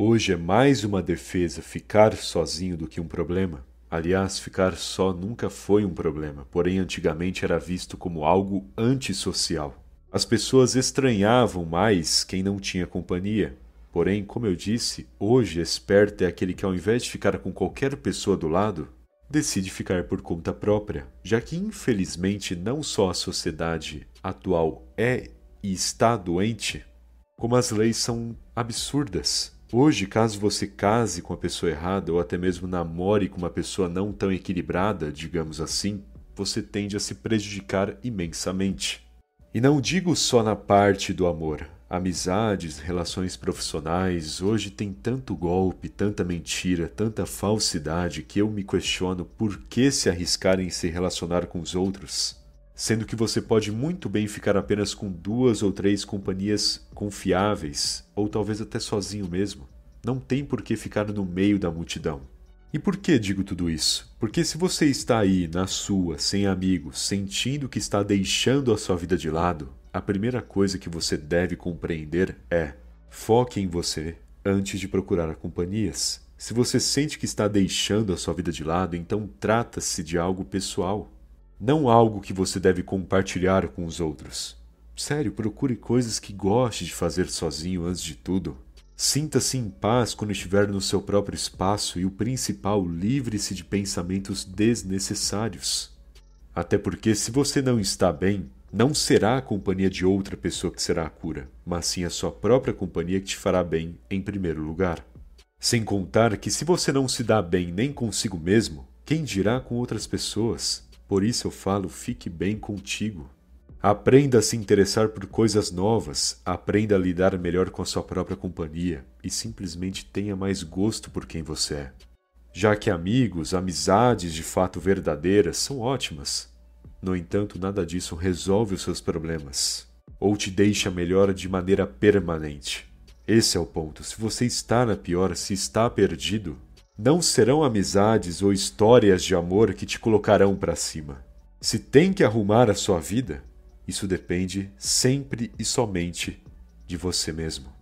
Hoje é mais uma defesa ficar sozinho do que um problema. Aliás, ficar só nunca foi um problema, porém antigamente era visto como algo antissocial. As pessoas estranhavam mais quem não tinha companhia. Porém, como eu disse, hoje esperto é aquele que, ao invés de ficar com qualquer pessoa do lado, decide ficar por conta própria, já que infelizmente não só a sociedade atual é e está doente, como as leis são absurdas. Hoje, caso você case com a pessoa errada ou até mesmo namore com uma pessoa não tão equilibrada, digamos assim, você tende a se prejudicar imensamente. E não digo só na parte do amor. Amizades, relações profissionais, hoje tem tanto golpe, tanta mentira, tanta falsidade que eu me questiono por que se arriscar em se relacionar com os outros sendo que você pode muito bem ficar apenas com duas ou três companhias confiáveis, ou talvez até sozinho mesmo. Não tem por que ficar no meio da multidão. E por que digo tudo isso? Porque se você está aí, na sua, sem amigos, sentindo que está deixando a sua vida de lado, a primeira coisa que você deve compreender é: foque em você antes de procurar companhias. Se você sente que está deixando a sua vida de lado, então trata-se de algo pessoal, não algo que você deve compartilhar com os outros. Sério, procure coisas que goste de fazer sozinho antes de tudo. Sinta-se em paz quando estiver no seu próprio espaço e o principal, livre-se de pensamentos desnecessários. Até porque, se você não está bem, não será a companhia de outra pessoa que será a cura, mas sim a sua própria companhia que te fará bem em primeiro lugar. Sem contar que, se você não se dá bem nem consigo mesmo, quem dirá com outras pessoas? Por isso eu falo: fique bem contigo. Aprenda a se interessar por coisas novas, aprenda a lidar melhor com a sua própria companhia e simplesmente tenha mais gosto por quem você é. Já que amigos, amizades de fato verdadeiras são ótimas. No entanto, nada disso resolve os seus problemas ou te deixa melhor de maneira permanente. Esse é o ponto. Se você está na pior, se está perdido, não serão amizades ou histórias de amor que te colocarão para cima. Se tem que arrumar a sua vida, isso depende sempre e somente de você mesmo.